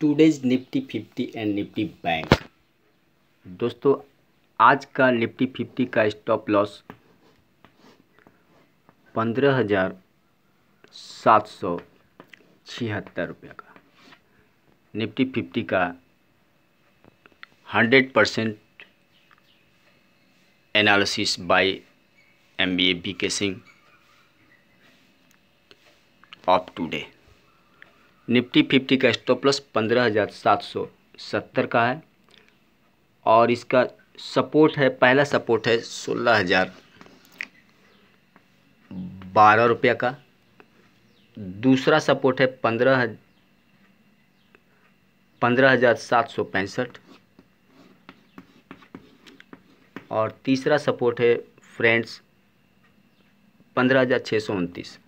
today's Nifty fifty and Nifty bank दोस्तों आज का निफ्टी फिफ्टी का स्टॉप लॉस पंद्रह हज़ार सात सौ छिहत्तर रुपये का निफ्टी फिफ्टी का hundred percent analysis by M B A B K Singh of today Nifty fifty का स्टॉप लॉस पंद्रह हज़ार सात सौ सत्तर का है और इसका सपोर्ट है पहला सपोर्ट है सोलह हज़ार बारह रुपये का दूसरा सपोर्ट है पंद्रह पंद्रह हज़ार सात सौ पैंसठ और तीसरा सपोर्ट है फ्रेंड्स पंद्रह हज़ार छः सौ उनतीस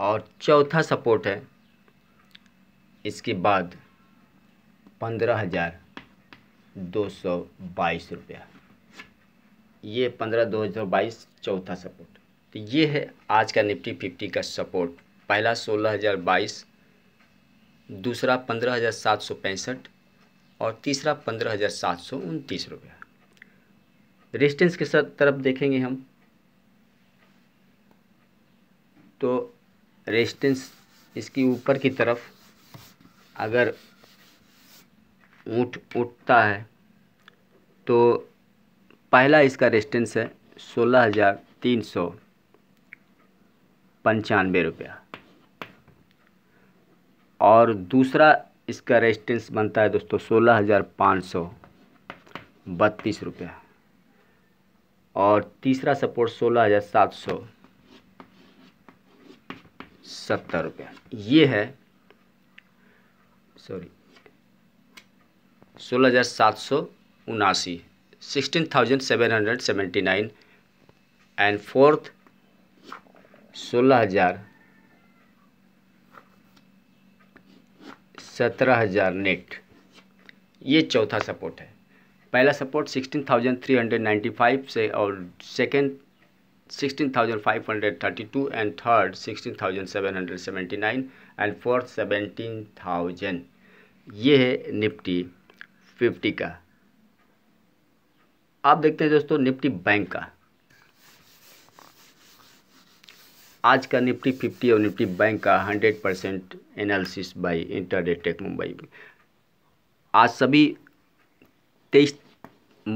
और चौथा सपोर्ट है इसके बाद पंद्रह हज़ार दो सौ बाईस रुपया ये पंद्रह दो हज़ार बाईस चौथा सपोर्ट तो ये है आज का निफ्टी फिफ्टी का सपोर्ट पहला सोलह हज़ार बाईस दूसरा पंद्रह हज़ार सात सौ पैंसठ और तीसरा पंद्रह हज़ार सात सौ उनतीस रुपया रेजिस्टेंस के तरफ देखेंगे हम तो रेजिस्टेंस इसकी ऊपर की तरफ अगर ऊँट उठता है तो पहला इसका रेजिस्टेंस है सोलह हज़ार तीन सौ पंचानवे रुपया और दूसरा इसका रेजिस्टेंस बनता है दोस्तों सोलह हज़ार पाँच सौ बत्तीस रुपया और तीसरा सपोर्ट सोलह हज़ार सात सौ सत्तर रुपया ये है सॉरी सोलह हज़ार सात सौ उनासी sixteen thousand seven hundred seventy nine and fourth सोलह हज़ार सत्रह हज़ार नेट ये चौथा सपोर्ट है पहला support sixteen thousand three hundred ninety five से और second 16,532 and third 16,779 and fourth 17,000 ये है निफ्टी 50 का आप देखते हैं दोस्तों निफ्टी बैंक का आज का निफ्टी 50 और निफ्टी बैंक का 100 percent analysis by intraday tech Mumbai में आज सभी 23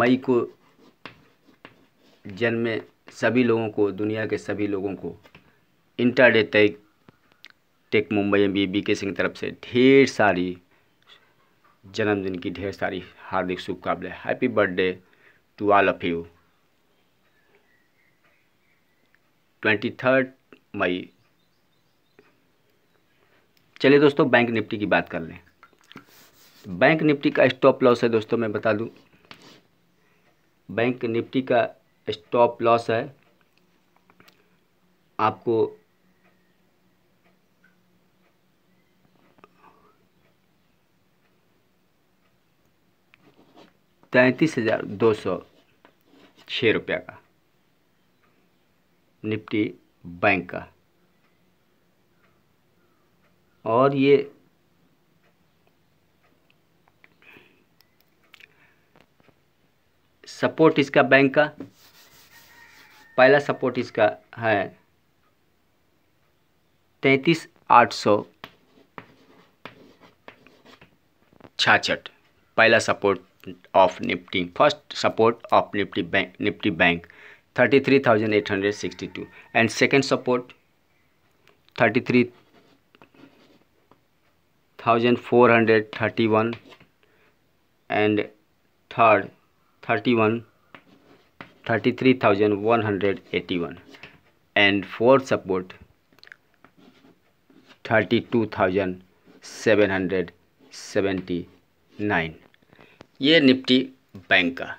मई को जन्मे सभी लोगों को दुनिया के सभी लोगों को intraday tech tech Mumbai M B B K Singh तरफ से ढेर सारी जन्मदिन की ढेर सारी हार्दिक शुभकामनाएं happy birthday to all of you twenty third May चलिए दोस्तों बैंक निफ्टी की बात कर लें बैंक निफ्टी का स्टॉप लॉस है दोस्तों मैं बता दूं बैंक निफ्टी का स्टॉप लॉस है आपको तैंतीस हज़ार दो सौ छः रुपया का निफ्टी बैंक का और ये सपोर्ट इसका बैंक का पहला सपोर्ट इसका है तैंतीस आठ सौ छाछठ पहला support of Nifty first support of Nifty bank Nifty bank thirty three thousand eight hundred sixty two and second support thirty three thousand four hundred thirty one and third thirty one thirty three thousand one hundred eighty one and four support thirty two thousand seven hundred seventy nine ये Nifty bank का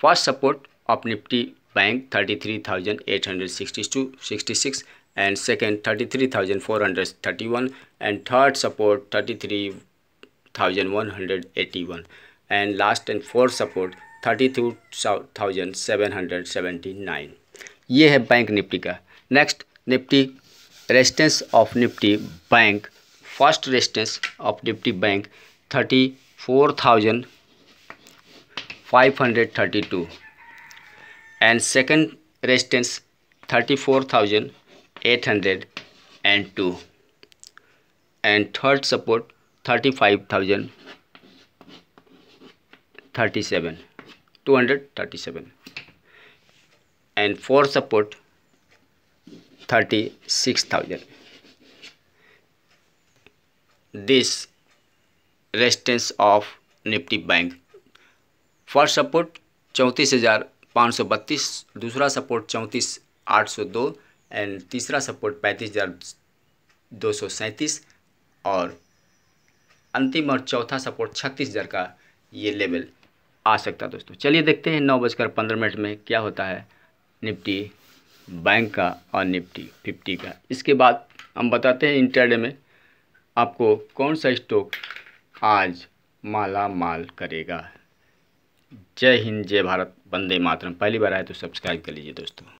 first support of Nifty bank thirty three thousand eight hundred sixty two sixty six and second thirty three thousand four hundred thirty one and third support thirty three thousand one hundred eighty one and last and fourth support thirty two thousand seven hundred seventy nine ये है bank Nifty का next Nifty resistance of Nifty bank first resistance of Nifty bank thirty four thousand five hundred thirty two and second resistance thirty four thousand eight hundred and two and third support thirty five thousand thirty seven two hundred thirty seven and four support thirty six thousand this resistance of Nifty bank first support चौंतीस हज़ार पाँच सौ बत्तीस दूसरा support चौंतीस आठ सौ दो एंड तीसरा सपोर्ट पैंतीस हज़ार दो सौ सैंतीस और अंतिम और चौथा सपोर्ट छत्तीस हज़ार का ये लेवल आ सकता है दोस्तों चलिए देखते हैं नौ बजकर पंद्रह मिनट में क्या होता है निफ्टी बैंक का और निफ्टी फिफ्टी का इसके बाद हम बताते हैं इंटरडे में आपको कौन सा स्टॉक आज माला माल करेगा जय हिंद जय भारत वंदे मातरम पहली बार आए तो सब्सक्राइब कर लीजिए दोस्तों